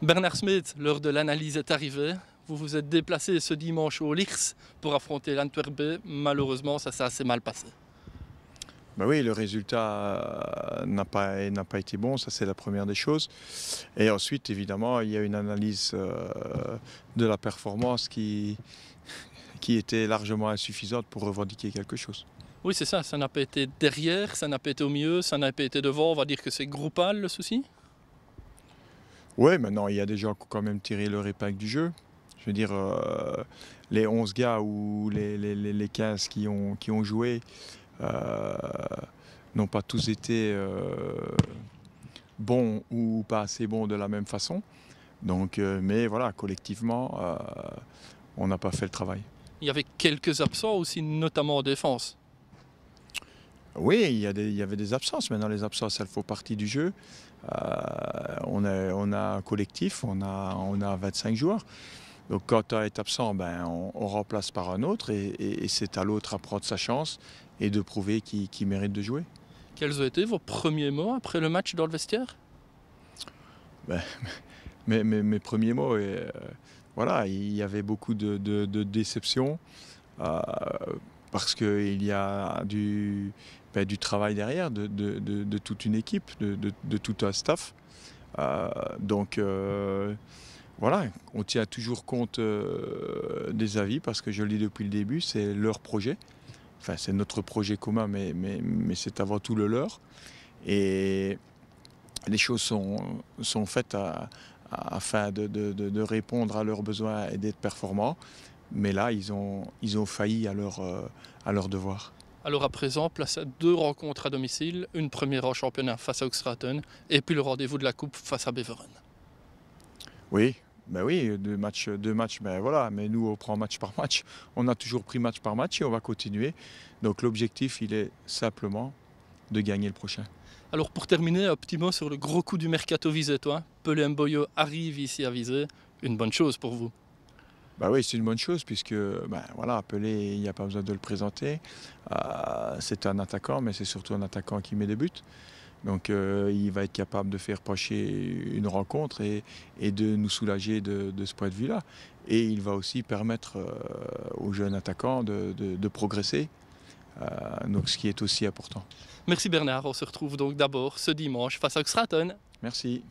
Bernard Smith, l'heure de l'analyse est arrivée. Vous vous êtes déplacé ce dimanche au Lix pour affronter l'Antwerp Malheureusement, ça s'est assez mal passé. Bah oui, le résultat euh, n'a pas, n'a pas été bon, ça c'est la première des choses. Et ensuite, évidemment, il y a une analyse euh, de la performance qui, qui était largement insuffisante pour revendiquer quelque chose. Oui, c'est ça, ça n'a pas été derrière, ça n'a pas été au mieux. ça n'a pas été devant, on va dire que c'est groupal le souci oui, maintenant, il y a des gens qui ont quand même tiré leur épingle du jeu. Je veux dire, euh, les 11 gars ou les, 15 qui ont, qui ont joué euh, n'ont pas tous été euh, bons ou pas assez bons de la même façon. Donc, mais voilà, collectivement, on n'a pas fait le travail. Il y avait quelques absents aussi, notamment en défense. Oui, il y, avait des absences. Maintenant, les absences, elles font partie du jeu. Euh, on, a, un collectif, on a, 25 joueurs. Donc quand un est absent, ben, on, remplace par un autre et, c'est à l'autre à prendre sa chance et de prouver qu'il mérite de jouer. Quels ont été vos premiers mots après le match dans le vestiaire ben, mes, premiers mots, euh, voilà, il y avait beaucoup de, déceptions. Euh, parce qu'il y a du, ben, travail derrière de, toute une équipe, de, tout un staff. Euh, donc euh, voilà, on tient toujours compte euh, des avis parce que je le dis depuis le début, c'est leur projet. Enfin, c'est notre projet commun, mais, c'est avant tout le leur. Et les choses sont, faites afin de, répondre à leurs besoins et d'être performants mais là, ils ont, ils ont failli à leur, euh, à leur devoir. Alors à présent, place à deux rencontres à domicile, une première en championnat face à Oxraton et puis le rendez-vous de la Coupe face à Beveren. Oui, ben oui, deux matchs, deux matchs, ben voilà, mais nous on prend match par match, on a toujours pris match par match et on va continuer. Donc l'objectif, il est simplement de gagner le prochain. Alors pour terminer, un petit mot sur le gros coup du mercato visé, toi. Pelé Mboyo arrive ici à viser, une bonne chose pour vous. Bah oui, c'est une bonne chose puisque ben, voilà, appelé, il n'y a pas besoin de le présenter. Euh, c'est un attaquant, mais c'est surtout un attaquant qui met des buts. Donc euh, il va être capable de faire pocher une rencontre et, de nous soulager de, ce point de vue-là. Et il va aussi permettre euh, aux jeunes attaquants de, progresser. donc ce qui est aussi important. Merci Bernard, on se retrouve donc d'abord ce dimanche face à Oxraton. Merci.